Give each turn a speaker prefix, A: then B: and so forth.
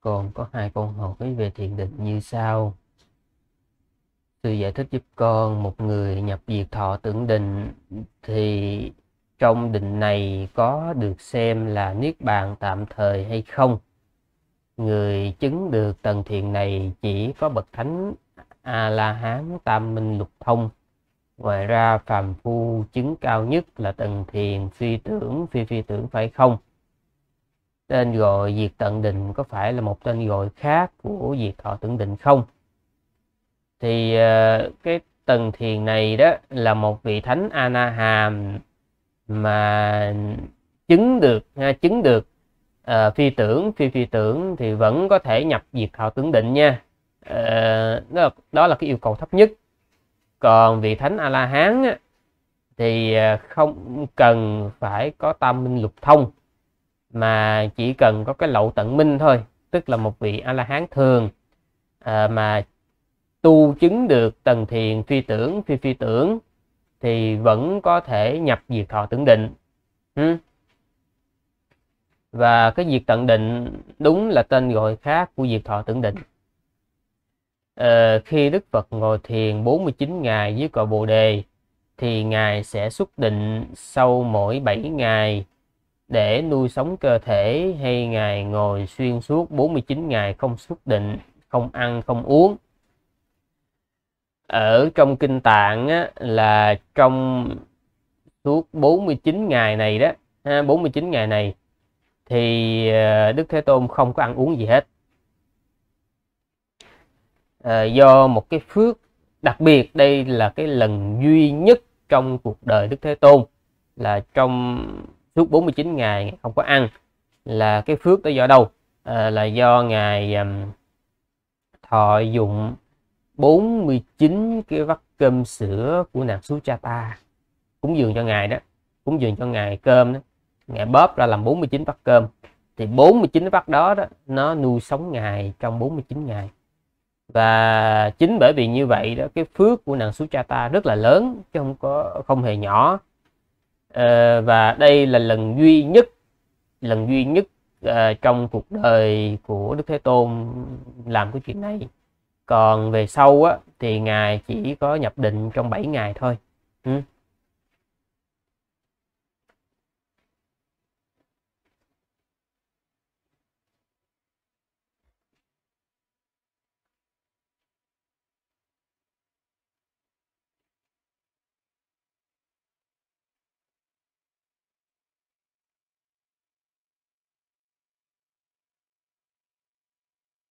A: còn có hai con hỏi về thiền định như sau sư giải thích giúp con một người nhập diệt thọ tưởng định thì trong định này có được xem là niết bàn tạm thời hay không người chứng được tầng thiền này chỉ có bậc thánh a la hán tam minh lục thông ngoài ra phàm phu chứng cao nhất là tầng thiền phi tưởng phi phi tưởng phải không tên gọi diệt tận định có phải là một tên gọi khác của diệt thọ tưởng định không thì ờ, cái tầng thiền này đó là một vị thánh ana hàm mà chứng được ha, à, chứng được uh, phi tưởng phi phi tưởng thì vẫn có thể nhập diệt thọ tưởng định nha uh, đó, là, đó là cái yêu cầu thấp nhất còn vị thánh a la hán á, thì không cần phải có tam minh lục thông mà chỉ cần có cái lậu tận minh thôi tức là một vị a la hán thường à, mà tu chứng được tầng thiền phi tưởng phi phi tưởng thì vẫn có thể nhập diệt thọ tưởng định ừ. và cái diệt tận định đúng là tên gọi khác của diệt thọ tưởng định à, khi đức phật ngồi thiền 49 ngày dưới cội bồ đề thì ngài sẽ xuất định sau mỗi 7 ngày để nuôi sống cơ thể hay ngày ngồi xuyên suốt 49 ngày không xuất định, không ăn, không uống. Ở trong kinh tạng á, là trong suốt 49 ngày này đó, ha, 49 ngày này thì ờ, Đức Thế Tôn không có ăn uống gì hết. À, do một cái phước đặc biệt đây là cái lần duy nhất trong cuộc đời Đức Thế Tôn là trong suốt 49 ngày không có ăn là cái phước đó do đâu à, là do ngài um, thọ dụng 49 cái vắt cơm sữa của nàng Suchata cúng dường cho ngài đó cúng dường cho ngài cơm đó ngài bóp ra làm 49 vắt cơm thì 49 vắt đó đó nó nuôi sống ngài trong 49 ngày và chính bởi vì như vậy đó cái phước của nàng Suchata rất là lớn chứ không có không hề nhỏ Ờ, và đây là lần duy nhất lần duy nhất à, trong cuộc đời của Đức Thế Tôn làm cái chuyện này còn về sau á, thì ngài chỉ có nhập định trong 7 ngày thôi ừ.